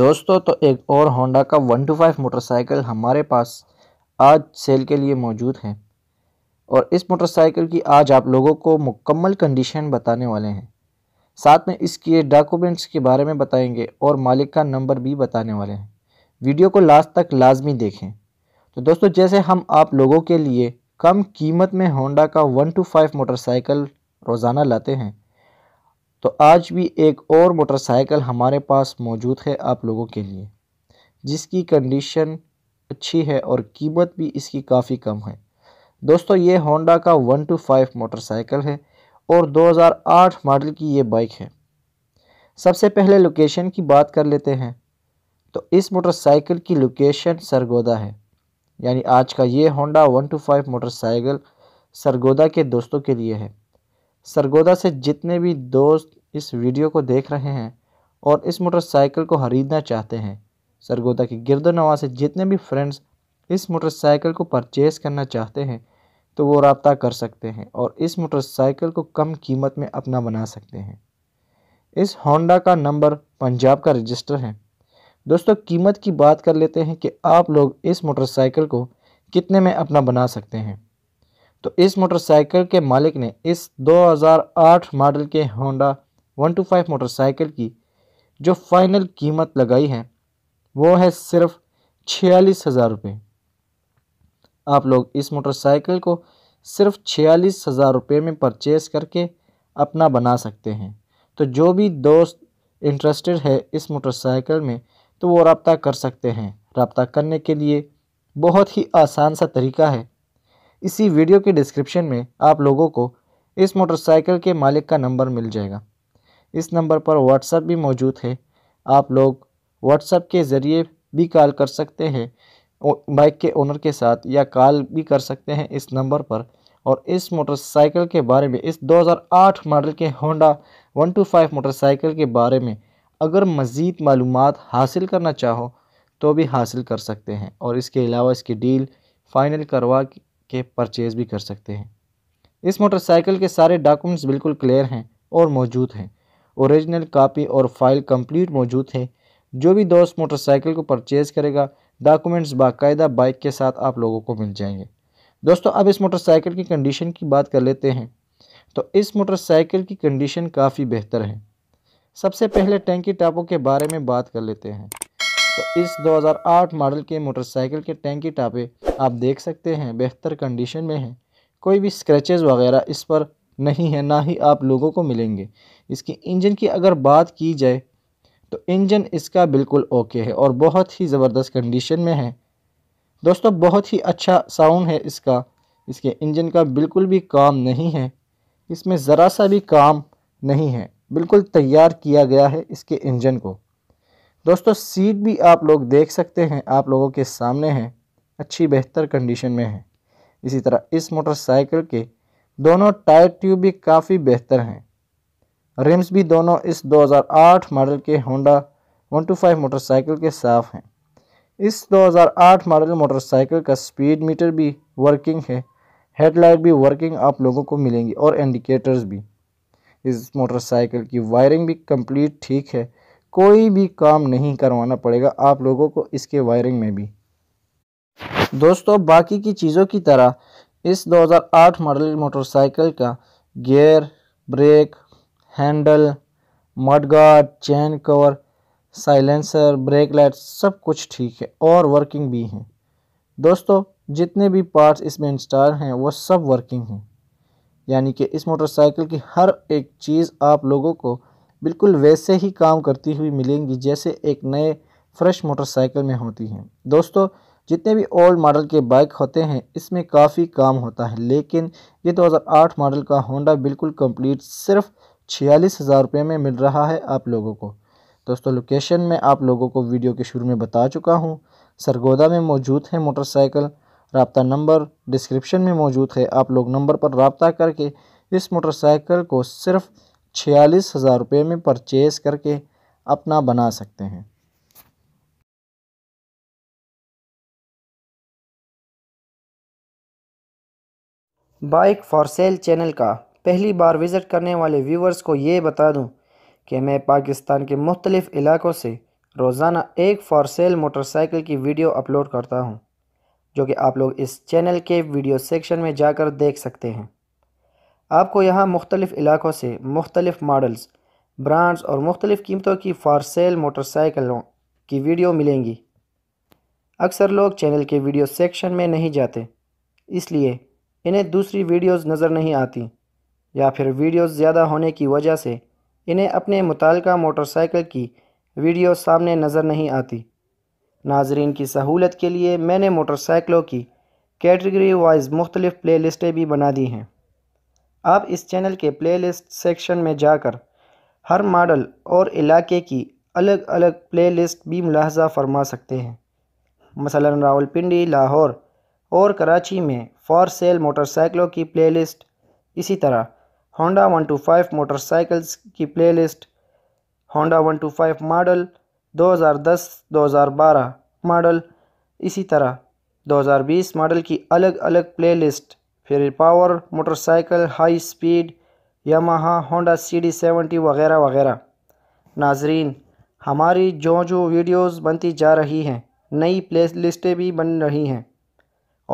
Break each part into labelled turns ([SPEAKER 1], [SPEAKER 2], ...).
[SPEAKER 1] दोस्तों तो एक और होंडा का वन टू फाइव मोटरसाइकिल हमारे पास आज सेल के लिए मौजूद है और इस मोटरसाइकिल की आज आप लोगों को मुकम्मल कंडीशन बताने वाले हैं साथ में इसके डॉक्यूमेंट्स के बारे में बताएंगे और मालिक का नंबर भी बताने वाले हैं वीडियो को लास्ट तक लाजमी देखें तो दोस्तों जैसे हम आप लोगों के लिए कम कीमत में होंडा का वन टू फाइव मोटरसाइकिल रोज़ाना लाते हैं तो आज भी एक और मोटरसाइकिल हमारे पास मौजूद है आप लोगों के लिए जिसकी कंडीशन अच्छी है और कीमत भी इसकी काफ़ी कम है दोस्तों ये होंडा का वन टू फाइव मोटरसाइकिल है और 2008 मॉडल की ये बाइक है सबसे पहले लोकेशन की बात कर लेते हैं तो इस मोटरसाइकिल की लोकेशन सरगोदा है यानी आज का ये Honda one two five motorcycle Sargodha के दोस्तों के लिए है सरगोदा से जितने भी दोस्त इस वीडियो को देख रहे हैं और इस मोटरसाइकिल को ख़रीदना चाहते हैं सरगोदा की नवा से जितने भी फ्रेंड्स इस मोटरसाइकिल को परचेज़ करना चाहते हैं तो वो रबता कर सकते हैं और इस मोटरसाइकिल को कम कीमत में अपना बना सकते हैं इस होंडा का नंबर पंजाब का रजिस्टर है दोस्तों कीमत की बात कर लेते हैं कि आप लोग इस मोटरसाइकिल को कितने में अपना बना सकते हैं तो इस मोटरसाइकिल के मालिक ने इस 2008 मॉडल के होंडा 125 मोटरसाइकिल की जो फ़ाइनल कीमत लगाई है वो है सिर्फ छियालीस हज़ार रुपये आप लोग इस मोटरसाइकिल को सिर्फ छियालीस हज़ार रुपये में परचेज़ करके अपना बना सकते हैं तो जो भी दोस्त इंटरेस्टेड है इस मोटरसाइकिल में तो वो रबता कर सकते हैं रबता करने के लिए बहुत ही आसान सा तरीका है इसी वीडियो के डिस्क्रिप्शन में आप लोगों को इस मोटरसाइकिल के मालिक का नंबर मिल जाएगा इस नंबर पर व्हाट्सएप भी मौजूद है आप लोग व्हाट्सएप के ज़रिए भी कॉल कर सकते हैं बाइक के ओनर के साथ या कॉल भी कर सकते हैं इस नंबर पर और इस मोटरसाइकिल के बारे में इस 2008 मॉडल के होंडा 125 मोटरसाइकिल के बारे में अगर मज़ीद मालूम हासिल करना चाहो तो भी हासिल कर सकते हैं और इसके अलावा इसकी डील फ़ाइनल करवा के परचेज़ भी कर सकते हैं इस मोटरसाइकिल के सारे डॉक्यूमेंट्स बिल्कुल क्लियर हैं और मौजूद हैं ओरिजिनल कापी और फाइल कम्प्लीट मौजूद है जो भी दोस्त मोटरसाइकिल को परचेज़ करेगा डॉक्यूमेंट्स बाकायदा बाइक के साथ आप लोगों को मिल जाएंगे दोस्तों अब इस मोटरसाइकिल की कंडीशन की बात कर लेते हैं तो इस मोटरसाइकिल की कंडीशन काफ़ी बेहतर है सबसे पहले टैंकी टापों के बारे में बात कर लेते हैं तो इस 2008 मॉडल के मोटरसाइकिल के टैंकी टापे आप देख सकते हैं बेहतर कंडीशन में हैं कोई भी स्क्रैचेस वगैरह इस पर नहीं है ना ही आप लोगों को मिलेंगे इसकी इंजन की अगर बात की जाए तो इंजन इसका बिल्कुल ओके है और बहुत ही ज़बरदस्त कंडीशन में है दोस्तों बहुत ही अच्छा साउंड है इसका इसके इंजन का बिल्कुल भी काम नहीं है इसमें ज़रा सा भी काम नहीं है बिल्कुल तैयार किया गया है इसके इंजन को दोस्तों सीट भी आप लोग देख सकते हैं आप लोगों के सामने हैं अच्छी बेहतर कंडीशन में है इसी तरह इस मोटरसाइकिल के दोनों टायर ट्यूब भी काफ़ी बेहतर हैं रिम्स भी दोनों इस 2008 मॉडल के होंडा 125 मोटरसाइकिल के साफ हैं इस 2008 मॉडल मोटरसाइकिल का स्पीड मीटर भी वर्किंग है हेडलाइट भी वर्किंग आप लोगों को मिलेंगी और इंडिकेटर्स भी इस मोटरसाइकिल की वायरिंग भी कंप्लीट ठीक है कोई भी काम नहीं करवाना पड़ेगा आप लोगों को इसके वायरिंग में भी दोस्तों बाकी की चीज़ों की तरह इस 2008 मॉडल मोटरसाइकिल का gear brake handle mudguard chain cover silencer brake light सब कुछ ठीक है और वर्किंग भी है दोस्तों जितने भी पार्ट्स इसमें इंस्टॉल हैं वो सब वर्किंग हैं यानी कि इस मोटरसाइकिल की हर एक चीज़ आप लोगों को बिल्कुल वैसे ही काम करती हुई मिलेंगी जैसे एक नए फ्रेश मोटरसाइकिल में होती हैं दोस्तों जितने भी ओल्ड मॉडल के बाइक होते हैं इसमें काफ़ी काम होता है लेकिन ये 2008 मॉडल का होंडा बिल्कुल कंप्लीट सिर्फ छियालीस हज़ार रुपये में मिल रहा है आप लोगों को दोस्तों लोकेशन में आप लोगों को वीडियो के शुरू में बता चुका हूँ सरगोदा में मौजूद है मोटरसाइकिल रबता नंबर डिस्क्रिप्शन में मौजूद है आप लोग नंबर पर रबता करके इस मोटरसाइकिल को सिर्फ़ छियालीस हज़ार रुपये में परचेस करके अपना बना सकते हैं बाइक फॉर सेल चैनल का पहली बार विज़िट करने वाले व्यूवर्स को ये बता दूं कि मैं पाकिस्तान के मुख्तलिफ़ इलाक़ों से रोज़ाना एक फॉर सेल मोटरसाइकिल की वीडियो अपलोड करता हूं, जो कि आप लोग इस चैनल के वीडियो सेक्शन में जाकर देख सकते हैं आपको यहाँ मुख्तलिफ़ इलाकों से मुख्तलिफ़ मॉडल्स ब्रांड्स और मुख्तलिफ़ कीमतों की फ़ार सेल मोटरसाइकिलों की वीडियो मिलेंगी अक्सर लोग चैनल के वीडियो सेक्शन में नहीं जाते इसलिए इन्हें दूसरी वीडियोस नज़र नहीं आती या फिर वीडियोस ज़्यादा होने की वजह से इन्हें अपने मुतल मोटरसाइकिल की वीडियो सामने नज़र नहीं आती नाजरीन की सहूलत के लिए मैंने मोटरसाइकिलों की कैटेगरी वाइज मुख्तलिफ़ प्ले लिस्टें भी बना दी हैं आप इस चैनल के प्लेलिस्ट सेक्शन में जाकर हर मॉडल और इलाके की अलग अलग प्लेलिस्ट भी मुलाहजा फरमा सकते हैं मसलन रावलपिंडी लाहौर और कराची में फॉर सेल मोटरसाइकिलों की प्लेलिस्ट इसी तरह होंडा फाइव मोटरसाइकिल्स की playlist Honda one two five model 2010-2012 model इसी तरह 2020 मॉडल की अलग अलग प्लेलिस्ट फिर power motorcycle high speed Yamaha Honda C D seventy वगैरह वगैरह नाजरीन हमारी जो जो वीडियोस बनती जा रही हैं नई प्ले लिस्टें भी बन रही हैं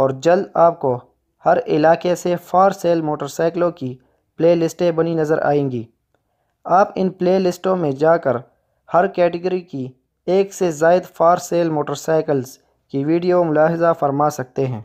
[SPEAKER 1] और जल्द आपको हर इलाके से फार सेल मोटरसाइकिलों की प्ले लिस्टें बनी नज़र आएंगी आप इन प्ले लिस्टों में जाकर हर कैटेगरी की एक से जायद फार सेल मोटरसाइकिल्स की वीडियो मुलाहजा फरमा सकते हैं